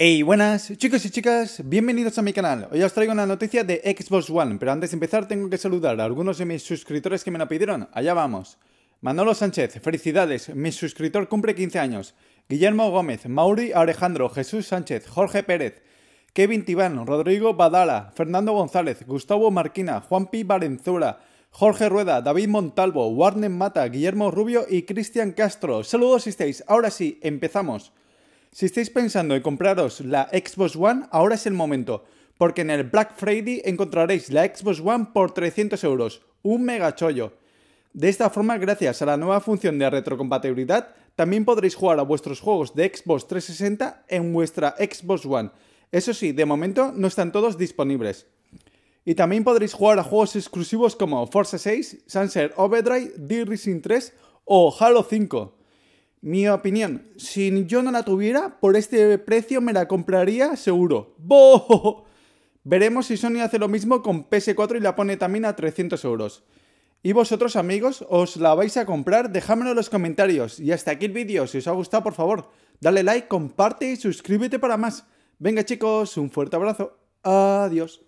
Hey, buenas chicos y chicas, bienvenidos a mi canal. Hoy os traigo una noticia de Xbox One, pero antes de empezar tengo que saludar a algunos de mis suscriptores que me la pidieron. Allá vamos. Manolo Sánchez, felicidades, mi suscriptor cumple 15 años. Guillermo Gómez, Mauri Alejandro, Jesús Sánchez, Jorge Pérez, Kevin Tibán, Rodrigo Badala, Fernando González, Gustavo Marquina, Juan P. Valenzuela, Jorge Rueda, David Montalvo, Warner Mata, Guillermo Rubio y Cristian Castro. Saludos y estáis. Ahora sí, empezamos. Si estáis pensando en compraros la Xbox One, ahora es el momento, porque en el Black Friday encontraréis la Xbox One por 300 euros, un mega chollo. De esta forma, gracias a la nueva función de retrocompatibilidad, también podréis jugar a vuestros juegos de Xbox 360 en vuestra Xbox One. Eso sí, de momento no están todos disponibles. Y también podréis jugar a juegos exclusivos como Forza 6, Sunset Overdrive, D Rising 3 o Halo 5. Mi opinión, si yo no la tuviera, por este precio me la compraría seguro. ¡Bo! Veremos si Sony hace lo mismo con PS4 y la pone también a 300 euros. ¿Y vosotros amigos os la vais a comprar? Dejádmelo en los comentarios. Y hasta aquí el vídeo. Si os ha gustado, por favor, dale like, comparte y suscríbete para más. Venga chicos, un fuerte abrazo. Adiós.